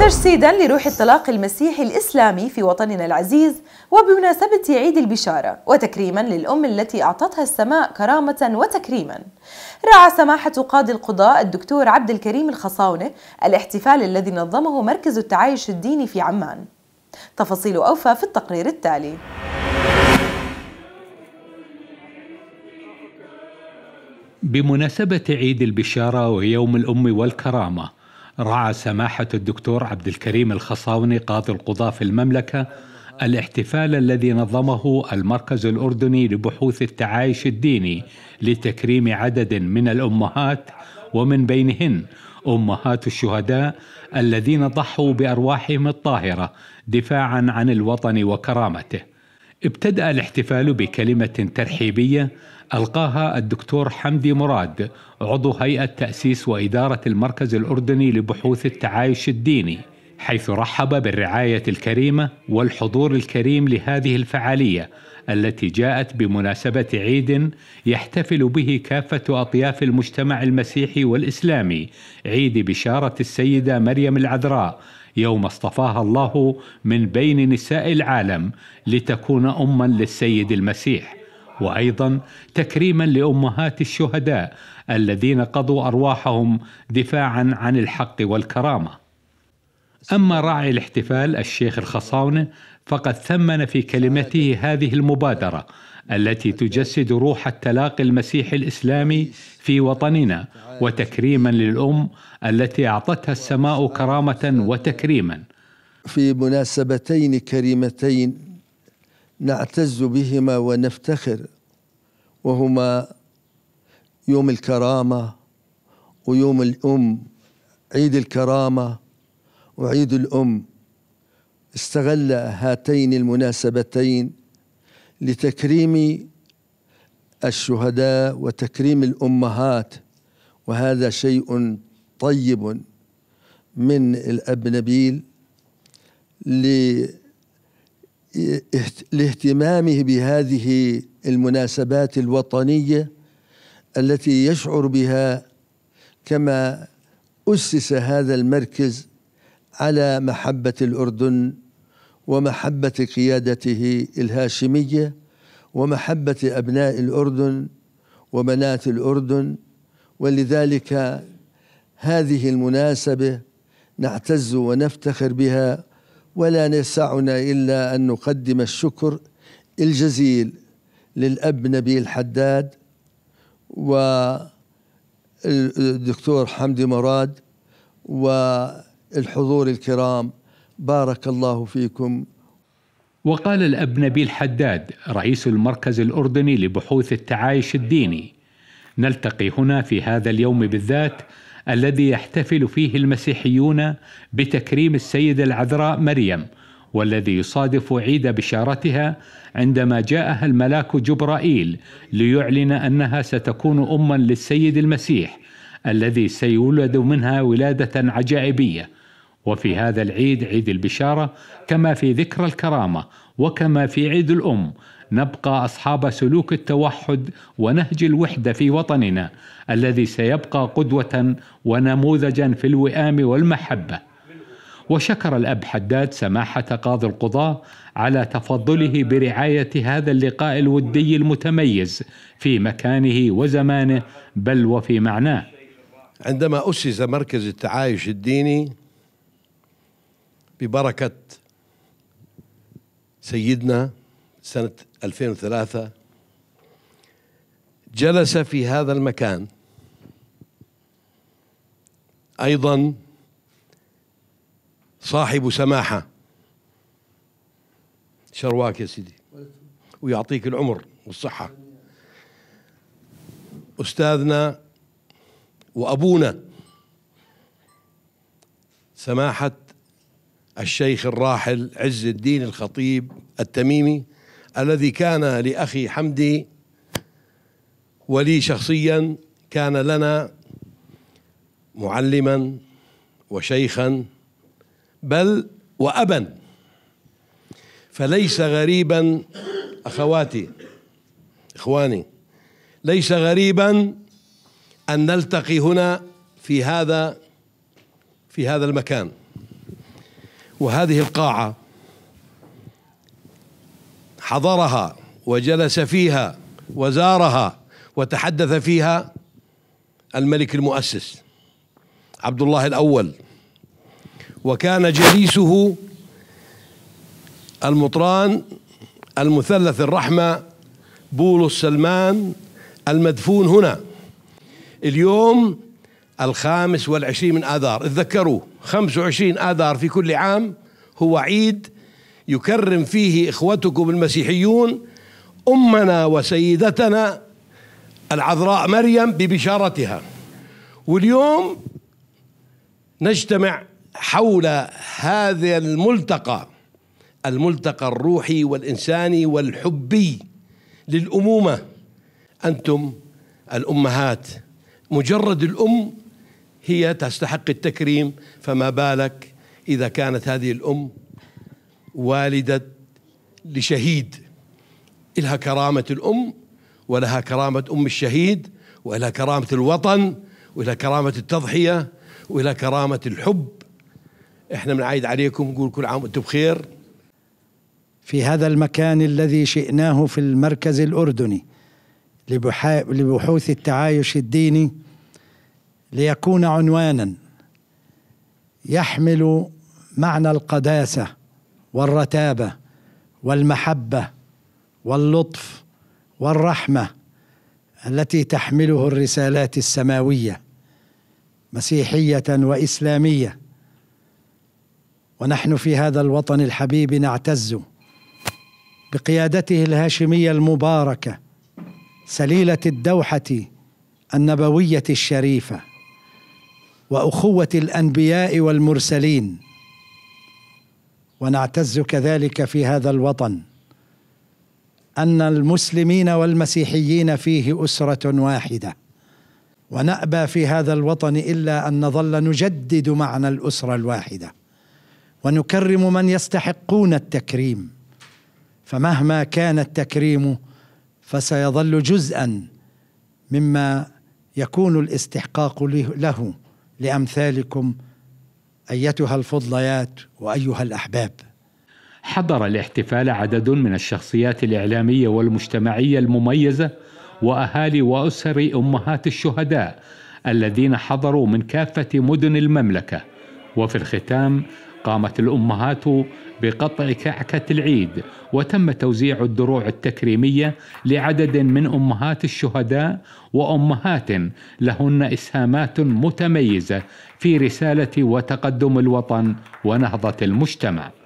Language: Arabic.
تجسيدا لروح الطلاق المسيحي الإسلامي في وطننا العزيز وبمناسبة عيد البشارة وتكريما للأم التي أعطتها السماء كرامة وتكريما رعى سماحة قاضي القضاء الدكتور عبد الكريم الخصاونة الاحتفال الذي نظمه مركز التعايش الديني في عمان تفاصيل أوفى في التقرير التالي بمناسبة عيد البشارة ويوم الأم والكرامة رعى سماحة الدكتور عبد الكريم الخصاوني قاضي القضاة في المملكة الاحتفال الذي نظمه المركز الأردني لبحوث التعايش الديني لتكريم عدد من الأمهات ومن بينهن أمهات الشهداء الذين ضحوا بأرواحهم الطاهرة دفاعا عن الوطن وكرامته ابتدأ الاحتفال بكلمة ترحيبية ألقاها الدكتور حمدي مراد عضو هيئة تأسيس وإدارة المركز الأردني لبحوث التعايش الديني حيث رحب بالرعاية الكريمة والحضور الكريم لهذه الفعالية التي جاءت بمناسبه عيد يحتفل به كافه اطياف المجتمع المسيحي والاسلامي عيد بشاره السيده مريم العذراء يوم اصطفاها الله من بين نساء العالم لتكون اما للسيد المسيح وايضا تكريما لامهات الشهداء الذين قضوا ارواحهم دفاعا عن الحق والكرامه أما راعي الاحتفال الشيخ الخصاونة فقد ثمن في كلمته هذه المبادرة التي تجسد روح التلاقي المسيحي الإسلامي في وطننا وتكريما للأم التي أعطتها السماء كرامة وتكريما في مناسبتين كريمتين نعتز بهما ونفتخر وهما يوم الكرامة ويوم الأم عيد الكرامة وعيد الأم استغل هاتين المناسبتين لتكريم الشهداء وتكريم الأمهات وهذا شيء طيب من الأب نبيل لاهتمامه بهذه المناسبات الوطنية التي يشعر بها كما أسس هذا المركز على محبة الأردن ومحبة قيادته الهاشمية ومحبة أبناء الأردن وبنات الأردن ولذلك هذه المناسبة نعتز ونفتخر بها ولا يسعنا إلا أن نقدم الشكر الجزيل للأب نبيل حداد والدكتور حمدي مراد و الحضور الكرام بارك الله فيكم وقال الأب نبيل حداد رئيس المركز الأردني لبحوث التعايش الديني نلتقي هنا في هذا اليوم بالذات الذي يحتفل فيه المسيحيون بتكريم السيدة العذراء مريم والذي يصادف عيد بشارتها عندما جاءها الملاك جبرائيل ليعلن انها ستكون اما للسيد المسيح الذي سيولد منها ولاده عجائبيه وفي هذا العيد عيد البشاره كما في ذكرى الكرامه وكما في عيد الام نبقى اصحاب سلوك التوحد ونهج الوحده في وطننا الذي سيبقى قدوه ونموذجا في الوئام والمحبه وشكر الاب حداد سماحه قاضي القضاه على تفضله برعايه هذا اللقاء الودي المتميز في مكانه وزمانه بل وفي معناه عندما اسس مركز التعايش الديني ببركة سيدنا سنة 2003 جلس في هذا المكان أيضا صاحب سماحة شرواك يا سيدي ويعطيك العمر والصحة أستاذنا وأبونا سماحة الشيخ الراحل عز الدين الخطيب التميمي الذي كان لأخي حمدي ولي شخصيا كان لنا معلما وشيخا بل وأبا فليس غريبا أخواتي إخواني ليس غريبا أن نلتقي هنا في هذا في هذا المكان وهذه القاعة حضرها وجلس فيها وزارها وتحدث فيها الملك المؤسس عبد الله الأول وكان جليسه المطران المثلث الرحمة بولس سلمان المدفون هنا اليوم الخامس والعشرين من آذار خمس وعشرين آذار في كل عام هو عيد يكرم فيه إخوتكم المسيحيون أمنا وسيدتنا العذراء مريم ببشارتها واليوم نجتمع حول هذا الملتقى الملتقى الروحي والإنساني والحبي للأمومة أنتم الأمهات مجرد الأم هي تستحق التكريم فما بالك إذا كانت هذه الأم والدة لشهيد إلها كرامة الأم ولها كرامة أم الشهيد ولها كرامة الوطن ولها كرامة التضحية ولها كرامة الحب إحنا بنعيد عليكم نقول كل عام وأنتم بخير في هذا المكان الذي شئناه في المركز الأردني لبحوث التعايش الديني ليكون عنوانا يحمل معنى القداسه والرتابه والمحبه واللطف والرحمه التي تحمله الرسالات السماويه مسيحيه واسلاميه ونحن في هذا الوطن الحبيب نعتز بقيادته الهاشميه المباركه سليله الدوحه النبويه الشريفه واخوه الانبياء والمرسلين ونعتز كذلك في هذا الوطن ان المسلمين والمسيحيين فيه اسره واحده ونابى في هذا الوطن الا ان نظل نجدد معنى الاسره الواحده ونكرم من يستحقون التكريم فمهما كان التكريم فسيظل جزءا مما يكون الاستحقاق له لأمثالكم أيتها الفضليات وأيها الأحباب حضر الاحتفال عدد من الشخصيات الإعلامية والمجتمعية المميزة وأهالي وأسر أمهات الشهداء الذين حضروا من كافة مدن المملكة وفي الختام قامت الامهات بقطع كعكه العيد وتم توزيع الدروع التكريميه لعدد من امهات الشهداء وامهات لهن اسهامات متميزه في رساله وتقدم الوطن ونهضه المجتمع